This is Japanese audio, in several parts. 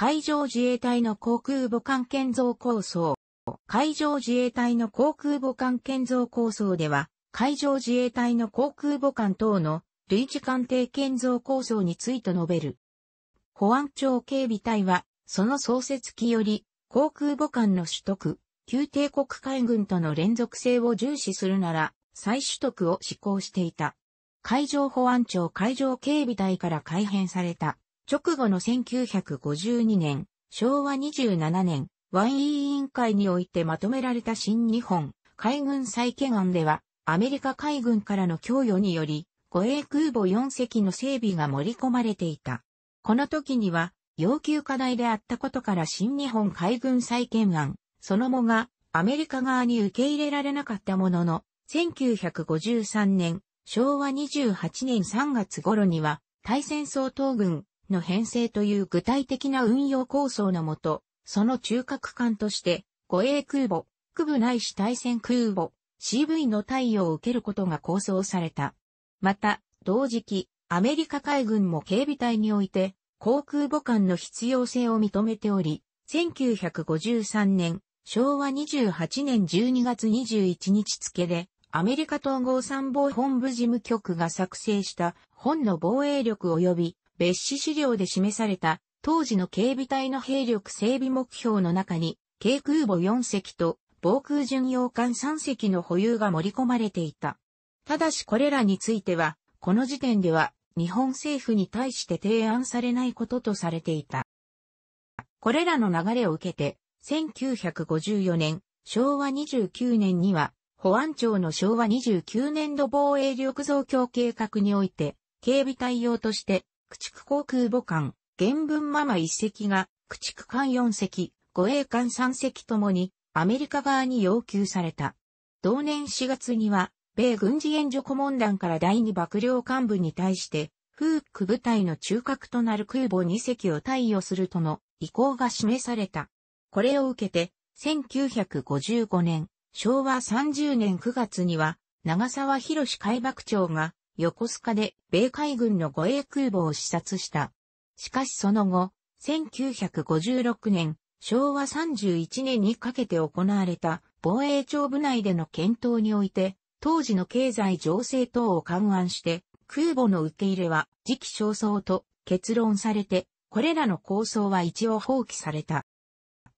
海上自衛隊の航空母艦建造構想。海上自衛隊の航空母艦建造構想では、海上自衛隊の航空母艦等の類似艦艇建造構想について述べる。保安庁警備隊は、その創設期より、航空母艦の取得、旧帝国海軍との連続性を重視するなら、再取得を施行していた。海上保安庁海上警備隊から改編された直後の1952年、昭和27年、湾委員会においてまとめられた新日本海軍再建案では、アメリカ海軍からの供与により、護衛空母4隻の整備が盛り込まれていた。この時には、要求課題であったことから新日本海軍再建案、その後がアメリカ側に受け入れられなかったものの、1953年、昭和28年3月頃には、対戦総統軍、の編成という具体的な運用構想のもと、その中核艦として、護衛空母、区部内視対戦空母、CV の対応を受けることが構想された。また、同時期、アメリカ海軍も警備隊において、航空母艦の必要性を認めており、1953年、昭和28年12月21日付で、アメリカ統合参謀本部事務局が作成した本の防衛力及び別紙資料で示された当時の警備隊の兵力整備目標の中に、軽空母4隻と防空巡洋艦3隻の保有が盛り込まれていた。ただしこれらについては、この時点では日本政府に対して提案されないこととされていた。これらの流れを受けて、1954年、昭和29年には、保安庁の昭和29年度防衛力増強計画において、警備対応として、駆逐航空母艦、原文ママ一隻が、駆逐艦四隻、護衛艦三隻ともに、アメリカ側に要求された。同年4月には、米軍事援助顧問団から第二幕僚幹部に対して、フーク部隊の中核となる空母二隻を対応するとの意向が示された。これを受けて、1955年、昭和30年9月には、長沢博海幕長が横須賀で米海軍の護衛空母を視察した。しかしその後、1956年、昭和31年にかけて行われた防衛庁部内での検討において、当時の経済情勢等を勘案して、空母の受け入れは時期尚早と結論されて、これらの構想は一応放棄された。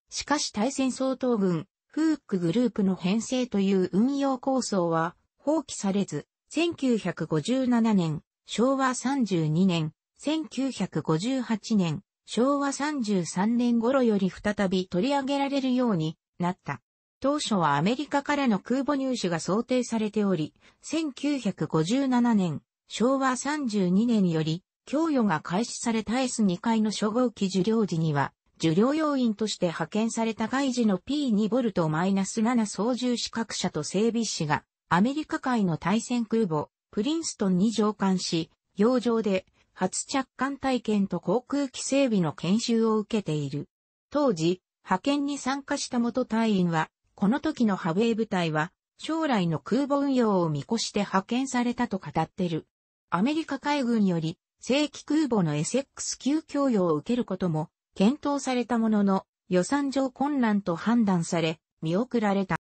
しかし対戦総統軍、フークグループの編成という運用構想は放棄されず、1957年、昭和32年、1958年、昭和33年頃より再び取り上げられるようになった。当初はアメリカからの空母入手が想定されており、1957年、昭和32年より、供与が開始された S2 階の初号機受領時には、受領要員として派遣された外事の P2 ボルト -7 操縦資格者と整備士がアメリカ海の対戦空母、プリンストンに乗艦し、洋上で初着艦体験と航空機整備の研修を受けている。当時、派遣に参加した元隊員は、この時の派イ部隊は、将来の空母運用を見越して派遣されたと語ってる。アメリカ海軍より、正規空母のエセックス級供与を受けることも、検討されたものの、予算上困難と判断され、見送られた。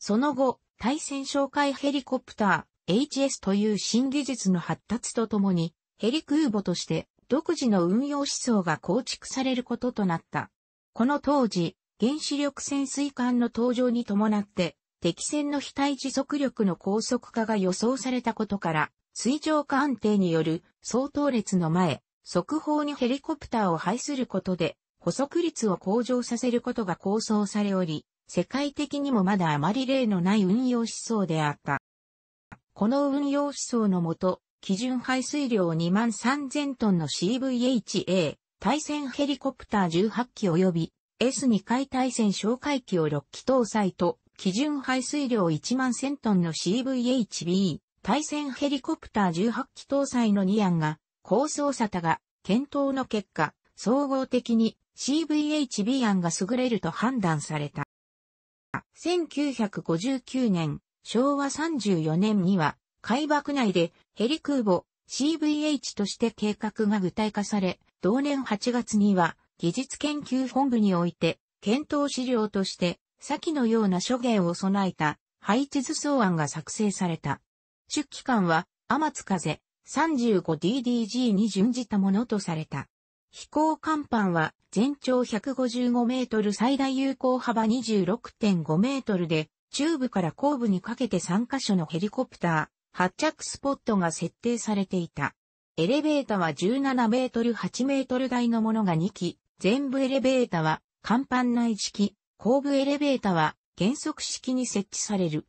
その後、対戦哨戒ヘリコプター HS という新技術の発達とともに、ヘリ空母として独自の運用思想が構築されることとなった。この当時、原子力潜水艦の登場に伴って、敵船の非対持続力の高速化が予想されたことから、水上化安定による相当列の前、速報にヘリコプターを配することで、補足率を向上させることが構想されおり、世界的にもまだあまり例のない運用思想であった。この運用思想のもと、基準排水量2万3000トンの CVHA、対戦ヘリコプター18機及び S2 回対戦哨戒機を6機搭載と、基準排水量1万1000トンの CVHB、対戦ヘリコプター18機搭載の2案が、構想沙汰が、検討の結果、総合的に CVHB 案が優れると判断された。1959年、昭和34年には、海爆内でヘリ空母 CVH として計画が具体化され、同年8月には技術研究本部において、検討資料として先のような諸言を備えた配置図草案が作成された。出期間は、天津風 35DDG に準じたものとされた。飛行甲板は全長155メートル最大有効幅26.5メートルで、中部から後部にかけて3カ所のヘリコプター、発着スポットが設定されていた。エレベータは17メートル8メートル台のものが2機、全部エレベータは甲板内式、後部エレベータは原則式に設置される。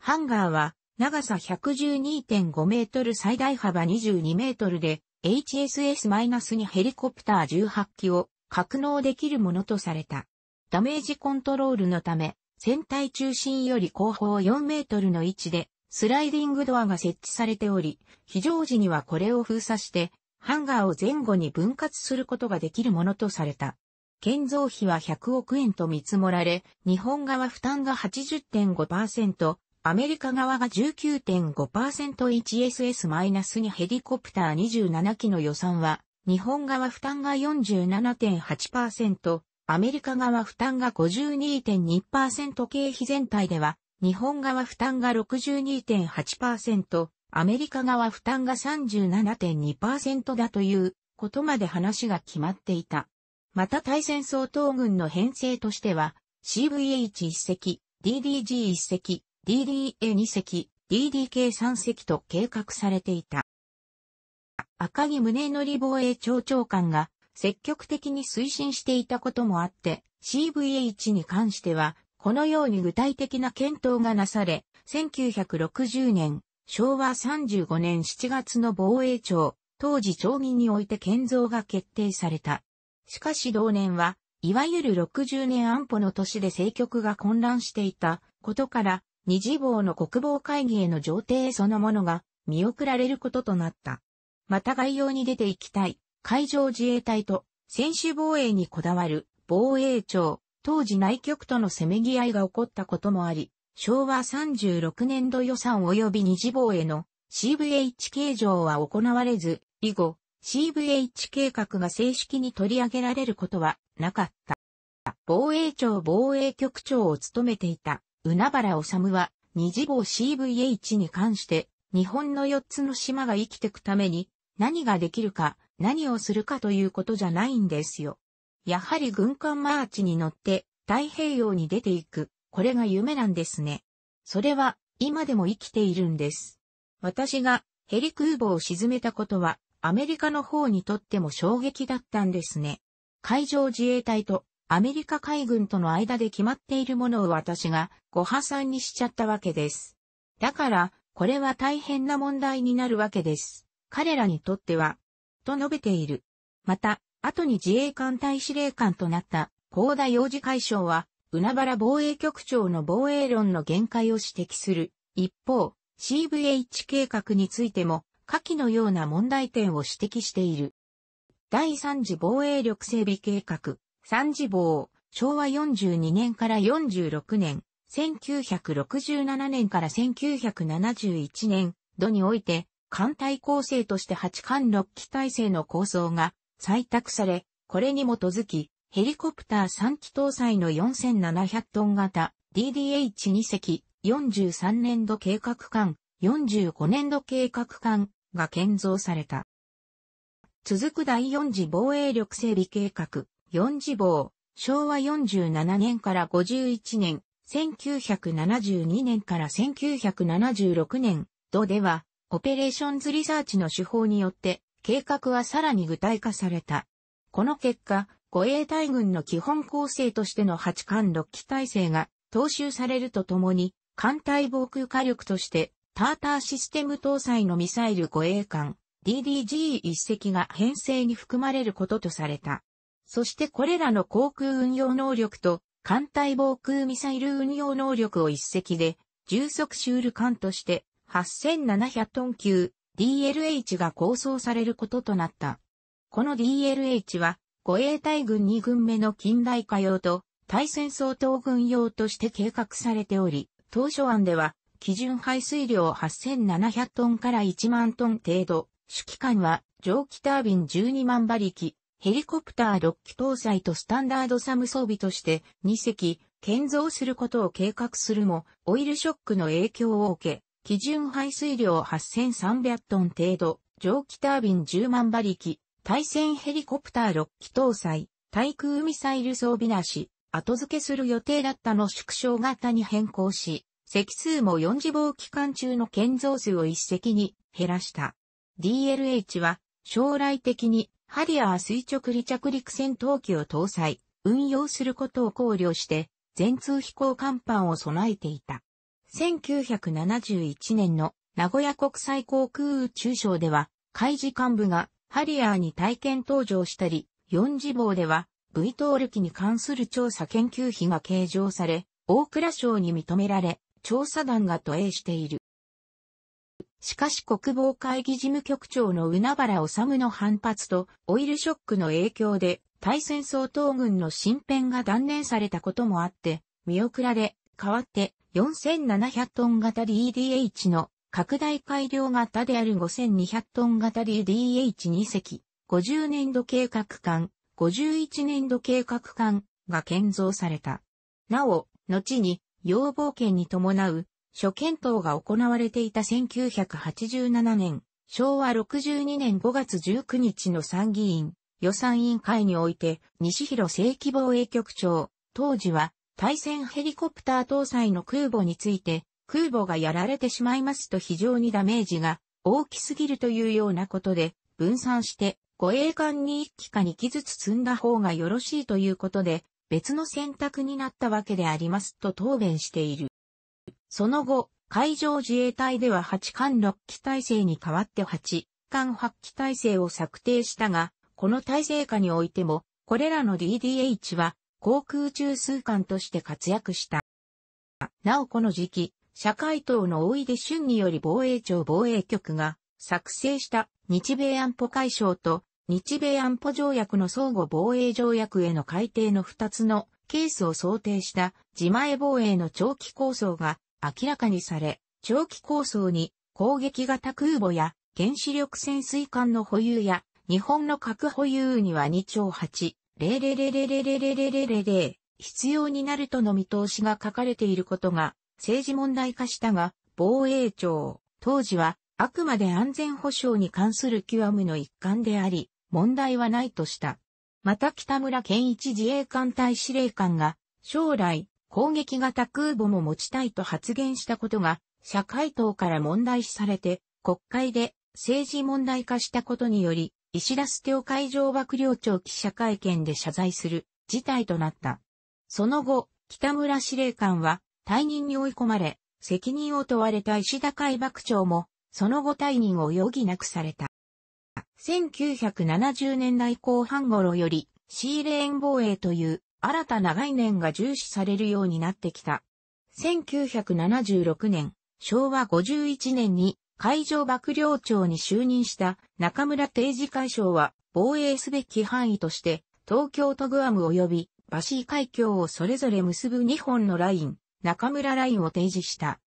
ハンガーは長さ112.5メートル最大幅22メートルで、HSS-2 ヘリコプター18機を格納できるものとされた。ダメージコントロールのため、船体中心より後方4メートルの位置で、スライディングドアが設置されており、非常時にはこれを封鎖して、ハンガーを前後に分割することができるものとされた。建造費は100億円と見積もられ、日本側負担が80.5%、アメリカ側が 19.5%1SS-2 ヘリコプター27機の予算は、日本側負担が47.8%、アメリカ側負担が52.2%経費全体では、日本側負担が62.8%、アメリカ側負担が37.2%だということまで話が決まっていた。また対戦相当軍の編成としては、CVH1 隻、DDG1 隻、DDA2 隻、DDK3 隻と計画されていた。赤木宗則防衛庁長官が積極的に推進していたこともあって、CVH に関しては、このように具体的な検討がなされ、1960年、昭和35年7月の防衛庁、当時町議において建造が決定された。しかし同年は、いわゆる60年安保の年で政局が混乱していたことから、二次坊の国防会議への上程そのものが見送られることとなった。また概要に出ていきたい海上自衛隊と専守防衛にこだわる防衛庁、当時内局とのせめぎ合いが起こったこともあり、昭和36年度予算及び二次防衛の c v h 形状は行われず、以後、CVH 計画が正式に取り上げられることはなかった。防衛庁防衛局長を務めていた海原治は、二次号 CVH に関して、日本の四つの島が生きてくために、何ができるか、何をするかということじゃないんですよ。やはり軍艦マーチに乗って、太平洋に出ていく、これが夢なんですね。それは、今でも生きているんです。私が、ヘリ空母を沈めたことは、アメリカの方にとっても衝撃だったんですね。海上自衛隊とアメリカ海軍との間で決まっているものを私がご破産にしちゃったわけです。だから、これは大変な問題になるわけです。彼らにとっては、と述べている。また、後に自衛艦隊司令官となった高田洋次海将は、海原防衛局長の防衛論の限界を指摘する。一方、CVH 計画についても、下記のような問題点を指摘している。第3次防衛力整備計画、三次坊、昭和42年から46年、1967年から1971年度において、艦隊構成として八艦六機体制の構想が採択され、これに基づき、ヘリコプター3機搭載の4700トン型 DDH2 隻43年度計画艦、45年度計画艦が建造された。続く第4次防衛力整備計画、四次坊、昭和47年から51年、1972年から1976年、度では、オペレーションズリサーチの手法によって、計画はさらに具体化された。この結果、護衛隊軍の基本構成としての八艦六機体制が踏襲されるとともに、艦隊防空火力として、ターターシステム搭載のミサイル護衛艦、DDG1 隻が編成に含まれることとされた。そしてこれらの航空運用能力と艦隊防空ミサイル運用能力を一隻で重速シュール艦として8700トン級 DLH が構想されることとなった。この DLH は護衛隊軍2軍目の近代化用と対戦相当軍用として計画されており、当初案では基準排水量8700トンから1万トン程度、主機関は蒸気タービン12万馬力、ヘリコプター6機搭載とスタンダードサム装備として2隻建造することを計画するも、オイルショックの影響を受け、基準排水量8300トン程度、蒸気タービン10万馬力、対戦ヘリコプター6機搭載、対空ミサイル装備なし、後付けする予定だったの縮小型に変更し、席数も4次防期間中の建造数を一隻に減らした。DLH は将来的にハリアー垂直離着陸戦闘機を搭載、運用することを考慮して、全通飛行甲板を備えていた。1971年の名古屋国際航空宇宙省では、海事幹部がハリアーに体験搭乗したり、四次号では V トール機に関する調査研究費が計上され、大蔵省に認められ、調査団が投影している。しかし国防会議事務局長の海原治の反発とオイルショックの影響で対戦相当軍の新編が断念されたこともあって、見送られ、代わって4700トン型 DDH の拡大改良型である5200トン型 DDH2 隻、50年度計画艦、51年度計画艦が建造された。なお、後に、要望権に伴う初検討が行われていた1987年、昭和62年5月19日の参議院予算委員会において、西広正規防衛局長、当時は対戦ヘリコプター搭載の空母について、空母がやられてしまいますと非常にダメージが大きすぎるというようなことで、分散して護衛艦に1機か2機ずつ積んだ方がよろしいということで、別の選択になったわけでありますと答弁している。その後、海上自衛隊では8艦6機体制に代わって8艦8機体制を策定したが、この体制下においても、これらの DDH は航空中枢艦として活躍した。なおこの時期、社会党の大出春により防衛庁防衛局が作成した日米安保解消と日米安保条約の相互防衛条約への改定の2つのケースを想定した自前防衛の長期構想が明らかにされ、長期構想に攻撃型空母や原子力潜水艦の保有や日本の核保有には2兆8、0 0 0 0 0 0必要になるとの見通しが書かれていることが政治問題化したが、防衛庁、当時はあくまで安全保障に関するキュアムの一環であり、問題はないとした。また北村健一自衛艦隊司令官が、将来、攻撃型空母も持ちたいと発言したことが、社会党から問題視されて、国会で政治問題化したことにより、石田捨を海上幕僚長記者会見で謝罪する事態となった。その後、北村司令官は退任に追い込まれ、責任を問われた石田海幕長も、その後退任を余儀なくされた。1970年代後半頃より、シーレーン防衛という新たな概念が重視されるようになってきた。1976年、昭和51年に海上幕僚長に就任した中村定時会長は防衛すべき範囲として東京都グアム及びバシー海峡をそれぞれ結ぶ2本のライン、中村ラインを提示した。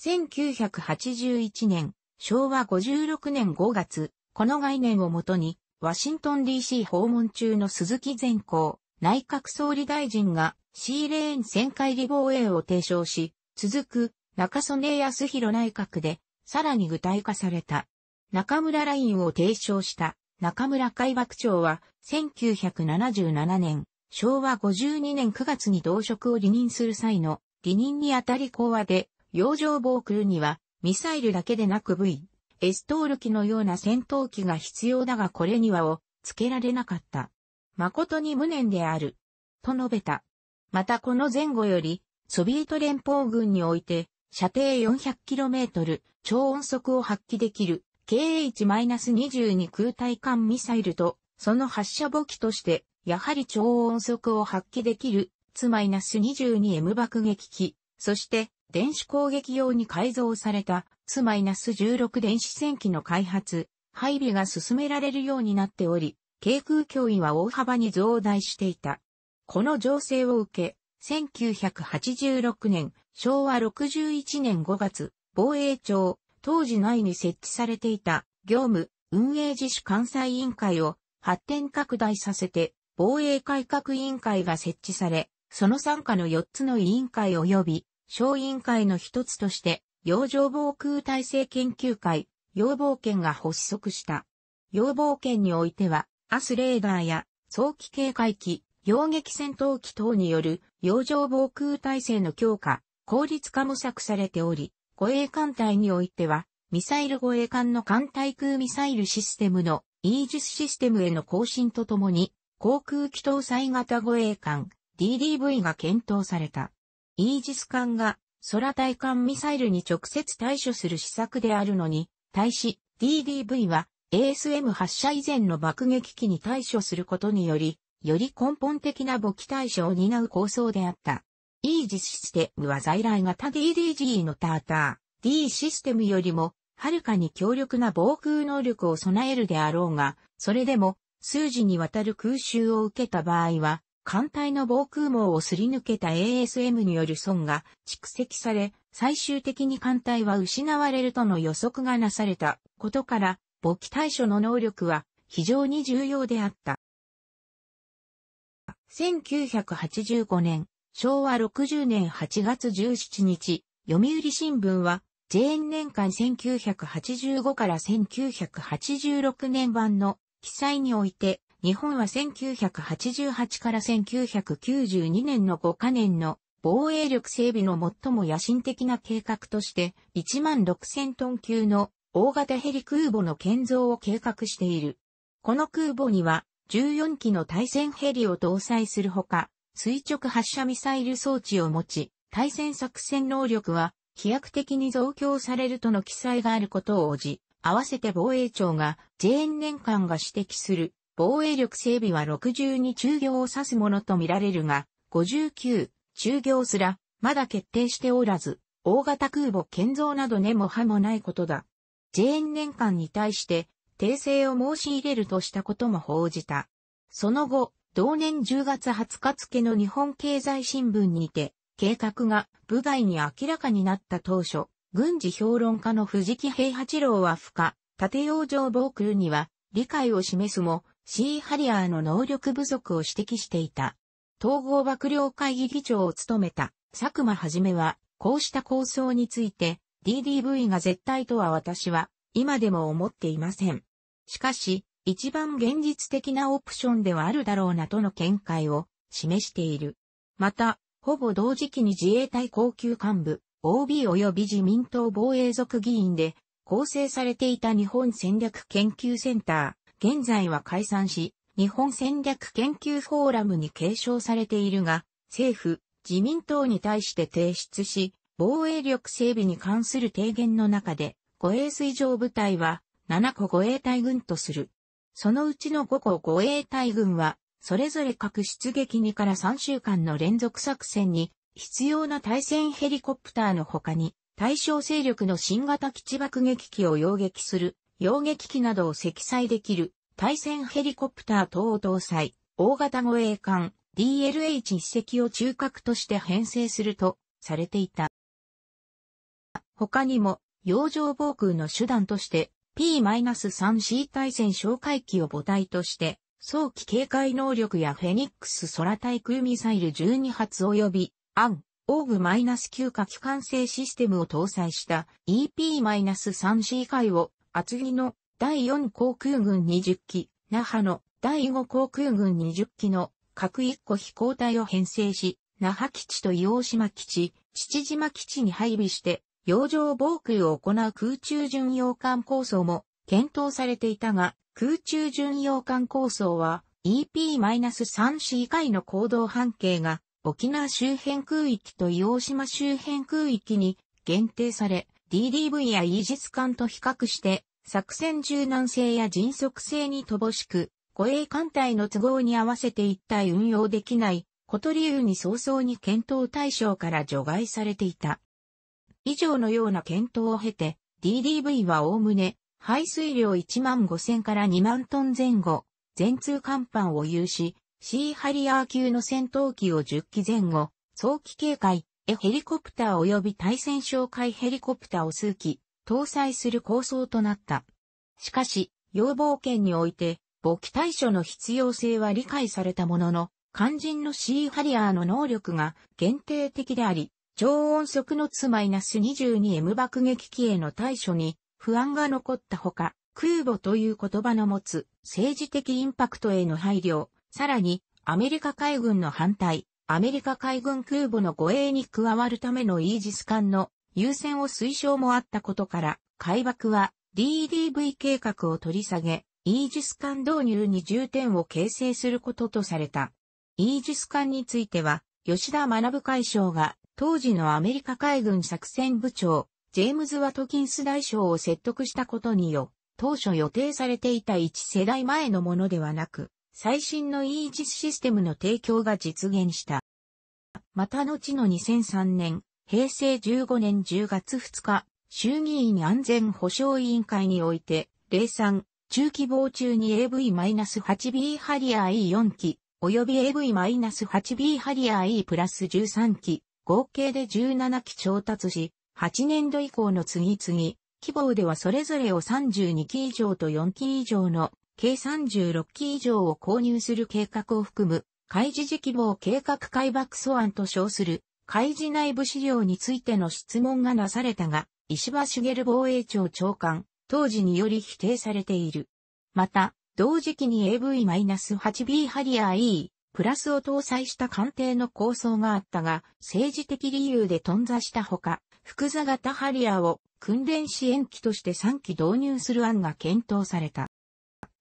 1981年、昭和56年5月、この概念をもとに、ワシントン DC 訪問中の鈴木善光、内閣総理大臣が C レーン旋回離防衛を提唱し、続く中曽根康弘内閣でさらに具体化された。中村ラインを提唱した中村海幕長は1977年、昭和52年9月に同職を離任する際の離任にあたり講話で、洋上防空にはミサイルだけでなく V、エストール機のような戦闘機が必要だがこれにはをつけられなかった。誠に無念である。と述べた。またこの前後より、ソビエト連邦軍において、射程 400km 超音速を発揮できる KH-22 空対艦ミサイルと、その発射母機として、やはり超音速を発揮できる、ツ -22M 爆撃機、そして、電子攻撃用に改造された、ツ -16 電子戦機の開発、配備が進められるようになっており、軽空教員は大幅に増大していた。この情勢を受け、1986年、昭和61年5月、防衛庁、当時内に設置されていた業務運営自主関西委員会を発展拡大させて防衛改革委員会が設置され、その参加の4つの委員会及び小委員会の一つとして洋上防空体制研究会、要望権が発足した。洋防圏においては、アスレーダーや早期警戒機、洋撃戦闘機等による洋上防空体制の強化、効率化模索されており、護衛艦隊においては、ミサイル護衛艦の艦対空ミサイルシステムのイージスシステムへの更新とともに、航空機搭載型護衛艦 DDV が検討された。イージス艦が空対艦ミサイルに直接対処する施策であるのに、対し DDV は ASM 発射以前の爆撃機に対処することにより、より根本的な簿記対処を担う構想であった。E 実システムは在来型 DDG のターター、D システムよりも、はるかに強力な防空能力を備えるであろうが、それでも、数時にわたる空襲を受けた場合は、艦隊の防空網をすり抜けた ASM による損が蓄積され、最終的に艦隊は失われるとの予測がなされたことから、簿記対処の能力は非常に重要であった。1985年、昭和60年8月17日、読売新聞は、JN 年間1985から1986年版の記載において、日本は1988から1992年の5カ年の防衛力整備の最も野心的な計画として1万6000トン級の大型ヘリ空母の建造を計画している。この空母には14機の対戦ヘリを搭載するほか、垂直発射ミサイル装置を持ち、対戦作戦能力は飛躍的に増強されるとの記載があることを応じ、合わせて防衛庁が JN 年間が指摘する防衛力整備は62中業を指すものとみられるが、59中業すらまだ決定しておらず、大型空母建造など根も葉もないことだ。ジェーン年間に対して訂正を申し入れるとしたことも報じた。その後、同年10月20日付の日本経済新聞にて、計画が部外に明らかになった当初、軍事評論家の藤木平八郎は不可、縦洋上防空には理解を示すも、シーハリアーの能力不足を指摘していた。統合幕僚会議議長を務めた佐久間はじめは、こうした構想について、DDV が絶対とは私は今でも思っていません。しかし、一番現実的なオプションではあるだろうなとの見解を示している。また、ほぼ同時期に自衛隊高級幹部、OB 及び自民党防衛族議員で構成されていた日本戦略研究センター、現在は解散し、日本戦略研究フォーラムに継承されているが、政府、自民党に対して提出し、防衛力整備に関する提言の中で、護衛水上部隊は7個護衛隊軍とする。そのうちの5個護衛隊軍は、それぞれ各出撃2から3週間の連続作戦に、必要な対戦ヘリコプターの他に、対象勢力の新型基地爆撃機を擁撃する、擁撃機などを積載できる、対戦ヘリコプター等を搭載、大型護衛艦 DLH1 隻を中核として編成するとされていた。他にも、洋上防空の手段として、P-3C 対戦哨戒機を母体として、早期警戒能力やフェニックス空対空ミサイル12発及び、アン、オーグ -9 火機関制システムを搭載した EP-3C 回を厚木の第4航空軍20機、那覇の第5航空軍20機の各1個飛行隊を編成し、那覇基地と伊黄島基地、父島基地に配備して洋上防空を行う空中巡洋艦構想も検討されていたが、空中巡洋艦構想は EP-3C 以外の行動半径が沖縄周辺空域と洋島周辺空域に限定され、DDV やイージス艦と比較して作戦柔軟性や迅速性に乏しく、護衛艦隊の都合に合わせて一体運用できないこと理由に早々に検討対象から除外されていた。以上のような検討を経て、DDV はおおむね、排水量1万5000から2万トン前後、全通甲板を有し、シーハリアー級の戦闘機を10機前後、早期警戒、エヘリコプター及び対戦哨戒ヘリコプターを数機、搭載する構想となった。しかし、要望権において、母機対処の必要性は理解されたものの、肝心のシーハリアーの能力が限定的であり、超音速のツ -22M 爆撃機への対処に不安が残ったほか、空母という言葉の持つ政治的インパクトへの配慮、さらにアメリカ海軍の反対、アメリカ海軍空母の護衛に加わるためのイージス艦の優先を推奨もあったことから、海爆は DDV 計画を取り下げ、イージス艦導入に重点を形成することとされた。イージス艦については、吉田学会長が当時のアメリカ海軍作戦部長、ジェームズ・ワトキンス大将を説得したことによ、当初予定されていた1世代前のものではなく、最新のイージスシステムの提供が実現した。また後の2003年、平成15年10月2日、衆議院安全保障委員会において、零3、中期防中に AV-8B ハリアー E4 機、及び AV-8B ハリアー E プラス13機、合計で17機調達し、8年度以降の次々、規模ではそれぞれを32機以上と4機以上の計36機以上を購入する計画を含む、開示時模を計画開幕素案と称する、開示内部資料についての質問がなされたが、石破茂防衛庁長官、当時により否定されている。また、同時期に AV-8B ハリアー E、プラスを搭載した艦艇の構想があったが、政治的理由で頓挫したほか、複座型ハリアを訓練支援機として3機導入する案が検討された。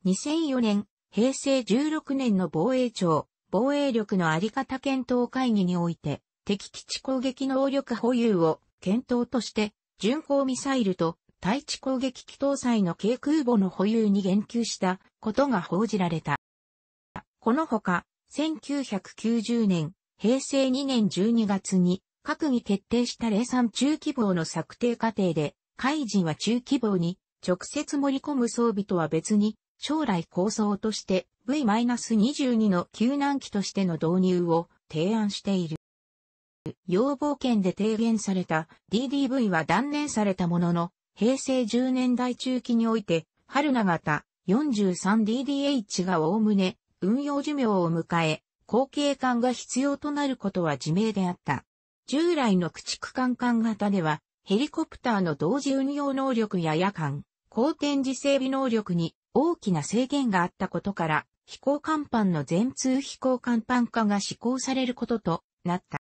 2004年、平成16年の防衛庁、防衛力のあり方検討会議において、敵基地攻撃能力保有を検討として、巡航ミサイルと対地攻撃機搭載の軽空母の保有に言及したことが報じられた。このほか、1990年、平成2年12月に、閣議決定した零産中規模の策定過程で、海人は中規模に直接盛り込む装備とは別に、将来構想として V-22 の救難機としての導入を提案している。要望権で提言された DDV は断念されたものの、平成10年代中期において、春長型 43DDH がおおむね運用寿命を迎え、後継艦が必要となることは自明であった。従来の駆逐艦艦型では、ヘリコプターの同時運用能力や夜間、高天時整備能力に大きな制限があったことから、飛行甲板の全通飛行甲板化が施行されることとなった。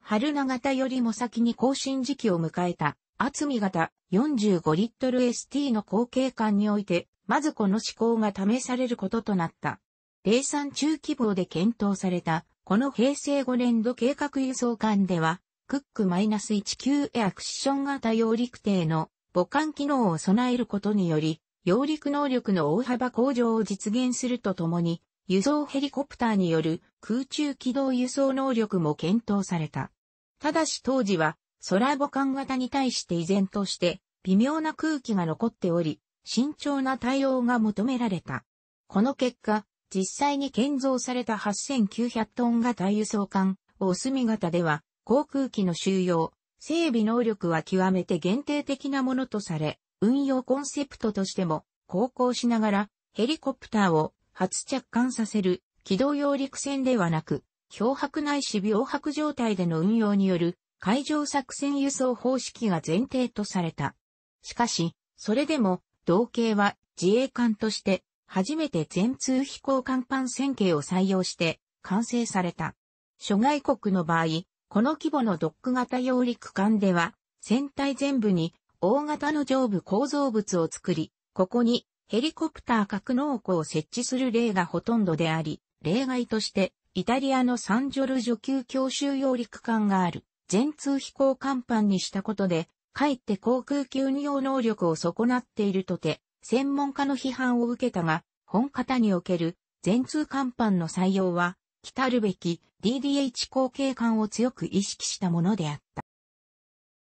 春名型よりも先に更新時期を迎えた厚み型45リットル ST の後継艦において、まずこの試行が試されることとなった。冷産中規模で検討された、この平成5年度計画輸送艦では、クック -19 エアクッション型揚陸艇の母艦機能を備えることにより、揚陸能力の大幅向上を実現するとともに、輸送ヘリコプターによる空中機動輸送能力も検討された。ただし当時は空母艦型に対して依然として微妙な空気が残っており、慎重な対応が求められた。この結果、実際に建造された8900トン型輸送艦、お隅型では、航空機の収容、整備能力は極めて限定的なものとされ、運用コンセプトとしても、航行しながら、ヘリコプターを初着艦させる、機動用陸船ではなく、漂白ないし漂白状態での運用による海上作戦輸送方式が前提とされた。しかし、それでも、同型は自衛艦として初めて全通飛行甲板線形を採用して完成された。諸外国の場合、この規模のドック型揚陸艦では、船体全部に大型の上部構造物を作り、ここにヘリコプター格納庫を設置する例がほとんどであり、例外としてイタリアのサンジョルジョ級教習揚陸艦がある。全通飛行甲板にしたことで、かえって航空機運用能力を損なっているとて、専門家の批判を受けたが、本型における全通甲板の採用は、来たるべき DDH 後継艦を強く意識したものであっ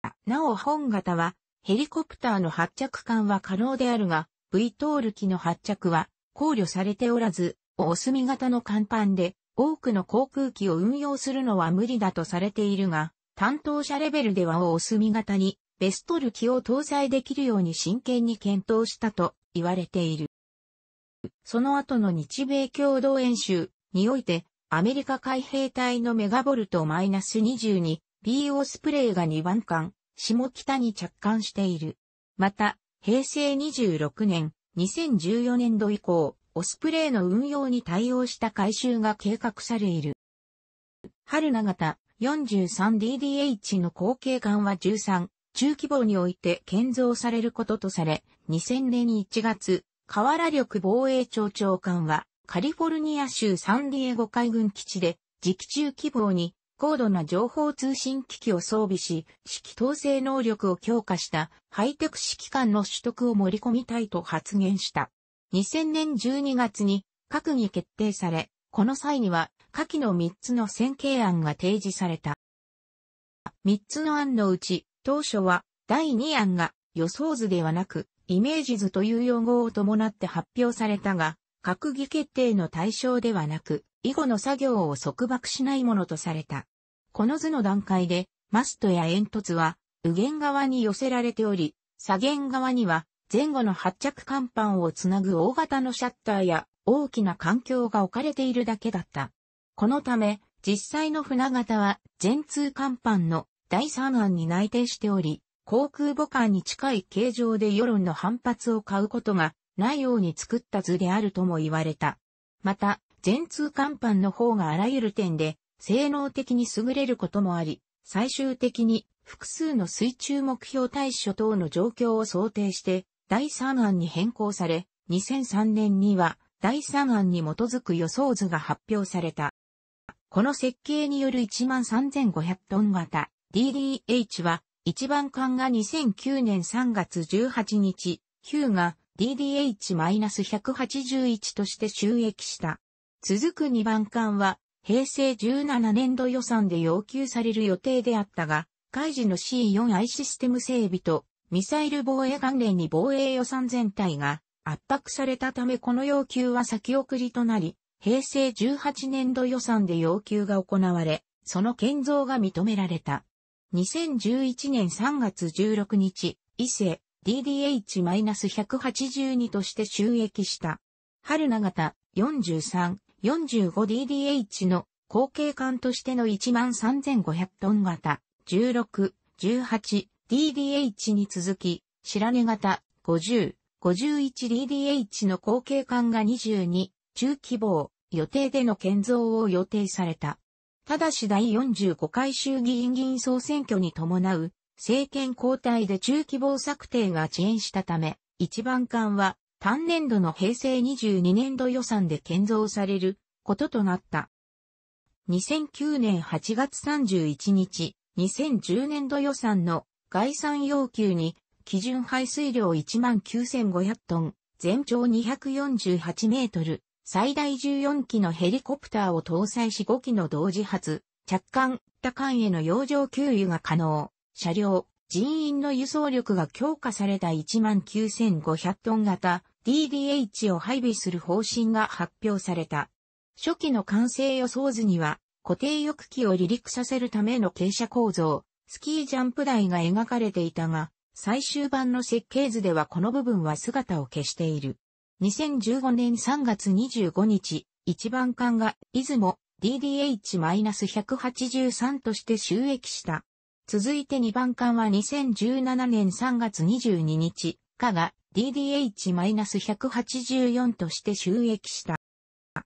た。なお本型は、ヘリコプターの発着艦は可能であるが、V トール機の発着は考慮されておらず、お墨型の甲板で多くの航空機を運用するのは無理だとされているが、担当者レベルではお墨型にベストル機を搭載できるように真剣に検討したと言われている。その後の日米共同演習において、アメリカ海兵隊のメガボルトマイナス 22B オスプレイが2番艦、下北に着艦している。また、平成26年、2014年度以降、オスプレイの運用に対応した改修が計画されいる。春長田、43DDH の後継艦は13、中規模において建造されることとされ、2000年1月、河原力防衛庁長官は、カリフォルニア州サンディエゴ海軍基地で、磁気中規模に高度な情報通信機器を装備し、指揮統制能力を強化したハイテク指揮官の取得を盛り込みたいと発言した。2000年12月に閣議決定され、この際には下記の3つの線形案が提示された。3つの案のうち、当初は第2案が予想図ではなく、イメージ図という用語を伴って発表されたが、閣議決定の対象ではなく、以後の作業を束縛しないものとされた。この図の段階で、マストや煙突は、右舷側に寄せられており、左舷側には、前後の発着甲板をつなぐ大型のシャッターや、大きな環境が置かれているだけだった。このため、実際の船型は、全通甲板の第3案に内定しており、航空母艦に近い形状で世論の反発を買うことがないように作った図であるとも言われた。また、全通甲板の方があらゆる点で、性能的に優れることもあり、最終的に複数の水中目標対処等の状況を想定して、第3案に変更され、2003年には第3案に基づく予想図が発表された。この設計による13,500トン型 DDH は一番艦が2009年3月18日、ヒューが DDH-181 として収益した。続く2番艦は平成17年度予算で要求される予定であったが、海事の C4I システム整備とミサイル防衛関連に防衛予算全体が圧迫されたためこの要求は先送りとなり、平成18年度予算で要求が行われ、その建造が認められた。2011年3月16日、伊勢 DDH-182 として収益した。春永田 43-45DDH の後継艦としての13,500トン型 16-18DDH に続き、白根型 50-51DDH の後継艦が22、中規模予定での建造を予定された。ただし第45回衆議院議員総選挙に伴う政権交代で中規模策定が遅延したため、一番館は単年度の平成22年度予算で建造されることとなった。2009年8月31日、2010年度予算の概算要求に基準排水量19,500トン、全長248メートル、最大14機のヘリコプターを搭載し5機の同時発、着艦、他艦への洋上給油が可能。車両、人員の輸送力が強化された19,500トン型 DDH を配備する方針が発表された。初期の完成予想図には、固定翼機を離陸させるための傾斜構造、スキージャンプ台が描かれていたが、最終版の設計図ではこの部分は姿を消している。2015年3月25日、1番艦が、出雲、DDH-183 として収益した。続いて2番艦は2017年3月22日、加が DDH-184 として収益した。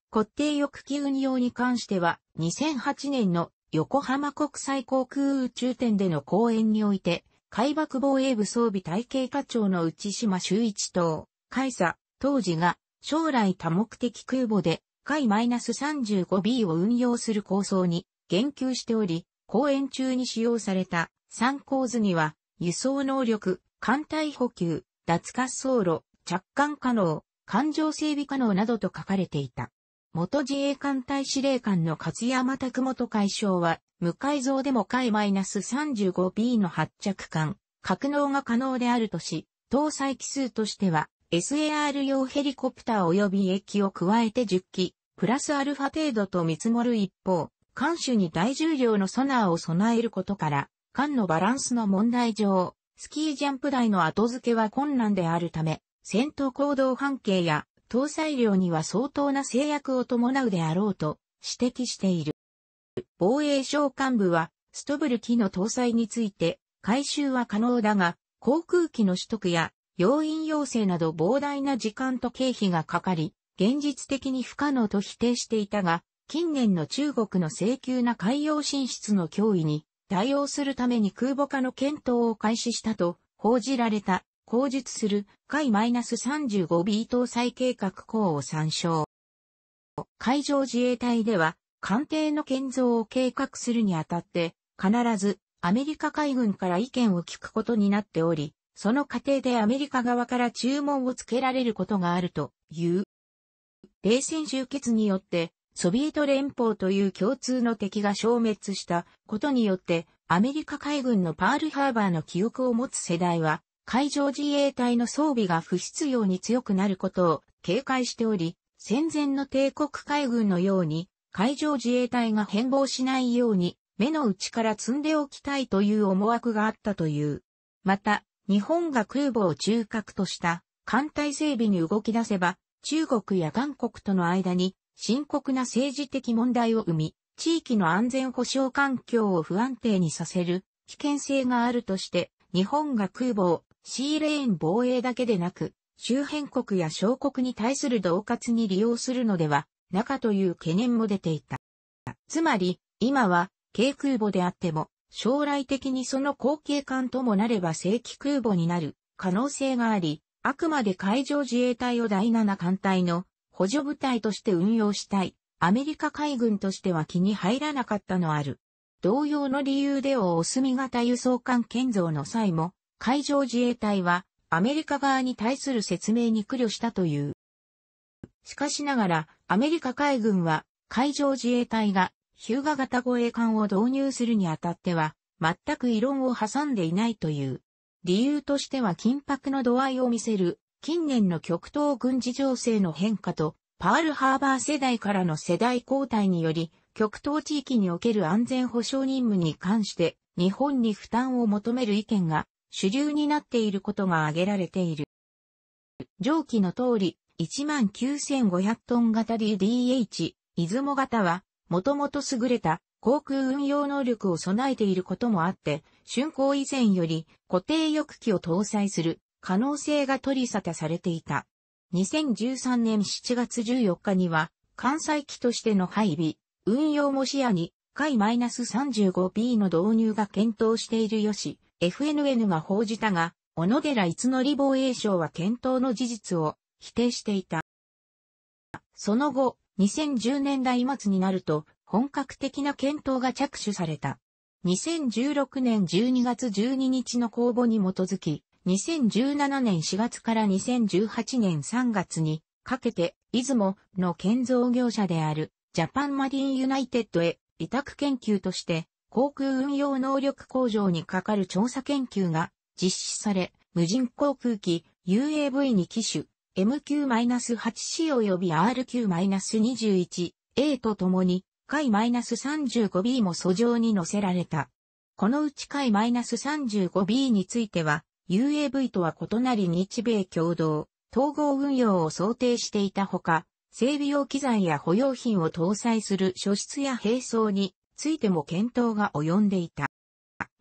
固定翼機運用に関しては、2008年の横浜国際航空宇宙展での講演において、海爆防衛部装備体系課長の内島周一等、海佐、当時が将来多目的空母で海 -35B を運用する構想に言及しており、公演中に使用された参考図には輸送能力、艦隊補給、脱滑走路、着艦可能、艦上整備可能などと書かれていた。元自衛艦隊司令官の勝山拓元会長は、無改造でも海 -35B の発着艦、格納が可能であるとし、搭載機数としては、SAR 用ヘリコプター及び駅を加えて10機、プラスアルファ程度と見積もる一方、艦首に大重量のソナーを備えることから、艦のバランスの問題上、スキージャンプ台の後付けは困難であるため、戦闘行動半径や搭載量には相当な制約を伴うであろうと指摘している。防衛省幹部は、ストブル機の搭載について、回収は可能だが、航空機の取得や要因要請など膨大な時間と経費がかかり、現実的に不可能と否定していたが、近年の中国の請求な海洋進出の脅威に対応するために空母化の検討を開始したと報じられた、口述する海 -35B 搭載計画項を参照。海上自衛隊では、艦艇の建造を計画するにあたって、必ずアメリカ海軍から意見を聞くことになっており、その過程でアメリカ側から注文をつけられることがあるという。冷戦終結によって、ソビエト連邦という共通の敵が消滅したことによって、アメリカ海軍のパールハーバーの記憶を持つ世代は、海上自衛隊の装備が不必要に強くなることを警戒しており、戦前の帝国海軍のように、海上自衛隊が変貌しないように、目の内から積んでおきたいという思惑があったという。また、日本が空母を中核とした艦隊整備に動き出せば、中国や韓国との間に深刻な政治的問題を生み、地域の安全保障環境を不安定にさせる危険性があるとして、日本が空母をシーレーン防衛だけでなく、周辺国や小国に対する恫喝に利用するのでは、中という懸念も出ていた。つまり、今は、軽空母であっても、将来的にその後継艦ともなれば正規空母になる可能性があり、あくまで海上自衛隊を第7艦隊の補助部隊として運用したい。アメリカ海軍としては気に入らなかったのある。同様の理由でおおみ型輸送艦建造の際も、海上自衛隊はアメリカ側に対する説明に苦慮したという。しかしながら、アメリカ海軍は海上自衛隊がヒューガ型護衛艦を導入するにあたっては、全く異論を挟んでいないという。理由としては緊迫の度合いを見せる、近年の極東軍事情勢の変化と、パールハーバー世代からの世代交代により、極東地域における安全保障任務に関して、日本に負担を求める意見が主流になっていることが挙げられている。上記の通り、19500トン型 DDH、出雲型は、もともと優れた航空運用能力を備えていることもあって、竣工以前より固定翼機を搭載する可能性が取り沙汰されていた。2013年7月14日には、関西機としての配備、運用も視野に、海 -35B の導入が検討しているよし、FNN が報じたが、小野寺逸則防衛省は検討の事実を否定していた。その後、2010年代末になると、本格的な検討が着手された。2016年12月12日の公募に基づき、2017年4月から2018年3月にかけて、出雲の建造業者であるジャパンマリンユナイテッドへ委託研究として航空運用能力向上に係る調査研究が実施され、無人航空機 UAV に機種、MQ-8C 及び RQ-21A と共に、解 -35B も訴状に載せられた。このうち解 -35B については、UAV とは異なり日米共同、統合運用を想定していたほか、整備用機材や保養品を搭載する諸室や並走についても検討が及んでいた。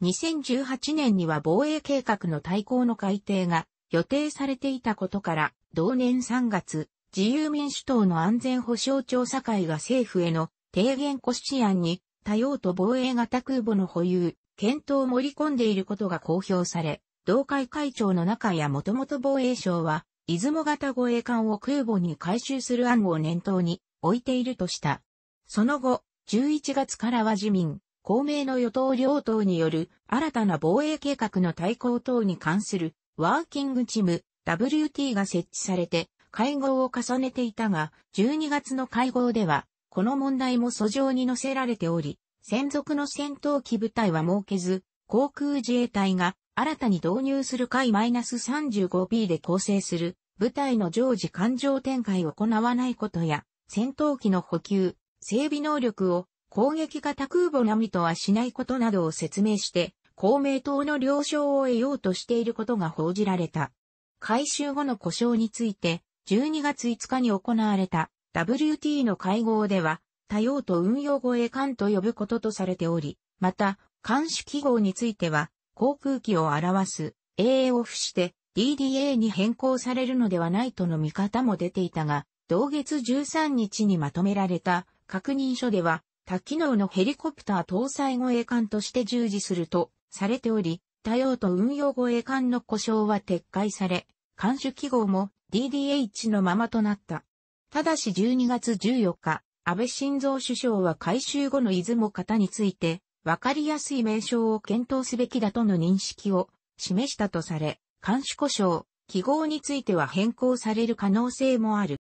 2018年には防衛計画の対抗の改定が予定されていたことから、同年3月、自由民主党の安全保障調査会が政府への提言骨子案に、多用途防衛型空母の保有、検討を盛り込んでいることが公表され、同会会長の中や元々防衛省は、出雲型護衛艦を空母に回収する案を念頭に置いているとした。その後、11月からは自民、公明の与党両党による新たな防衛計画の対抗等に関するワーキングチム WT が設置されて会合を重ねていたが、12月の会合では、この問題も訴状に載せられており、専属の戦闘機部隊は設けず、航空自衛隊が新たに導入する回 -35B で構成する部隊の常時艦上展開を行わないことや、戦闘機の補給、整備能力を攻撃型空母並みとはしないことなどを説明して、公明党の了承を得ようとしていることが報じられた。改修後の故障について、12月5日に行われた WT の会合では、多用途運用護衛艦と呼ぶこととされており、また、監視記号については、航空機を表す AA を付して DDA に変更されるのではないとの見方も出ていたが、同月13日にまとめられた確認書では、多機能のヘリコプター搭載護衛艦として従事するとされており、多用途運用後栄冠の故障は撤回され、監守記号も DDH のままとなった。ただし12月14日、安倍晋三首相は改修後の出雲方について、わかりやすい名称を検討すべきだとの認識を示したとされ、監守故障、記号については変更される可能性もある。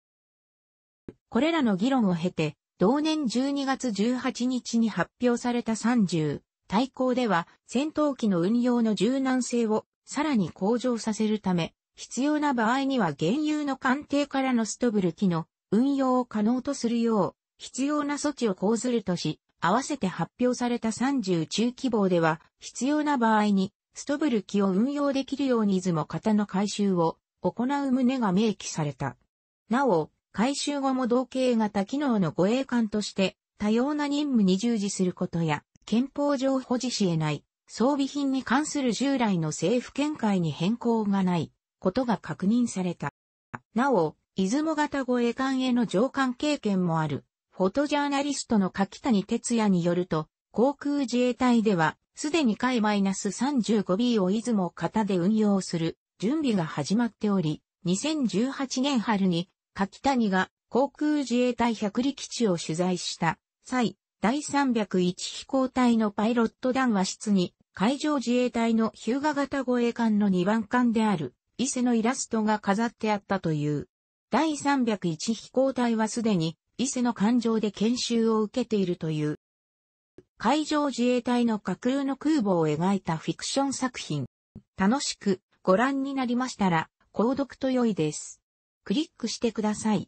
これらの議論を経て、同年12月18日に発表された30対抗では戦闘機の運用の柔軟性をさらに向上させるため、必要な場合には原油の艦艇からのストブル機の運用を可能とするよう、必要な措置を講ずるとし、合わせて発表された30中規模では、必要な場合に、ストブル機を運用できるように図も型の回収を行う旨が明記された。なお、回収後も同型型機能の護衛艦として、多様な任務に従事することや、憲法上保持し得ない装備品に関する従来の政府見解に変更がないことが確認された。なお、出雲型護衛艦への上官経験もある、フォトジャーナリストの柿谷哲也によると、航空自衛隊では、すでに海 -35B を出雲型で運用する準備が始まっており、2018年春に柿谷が航空自衛隊百里基地を取材した際、第301飛行隊のパイロット談話室に、海上自衛隊のヒューガ型護衛艦の2番艦である、伊勢のイラストが飾ってあったという。第301飛行隊はすでに、伊勢の艦上で研修を受けているという。海上自衛隊の架空の空母を描いたフィクション作品。楽しくご覧になりましたら、購読と良いです。クリックしてください。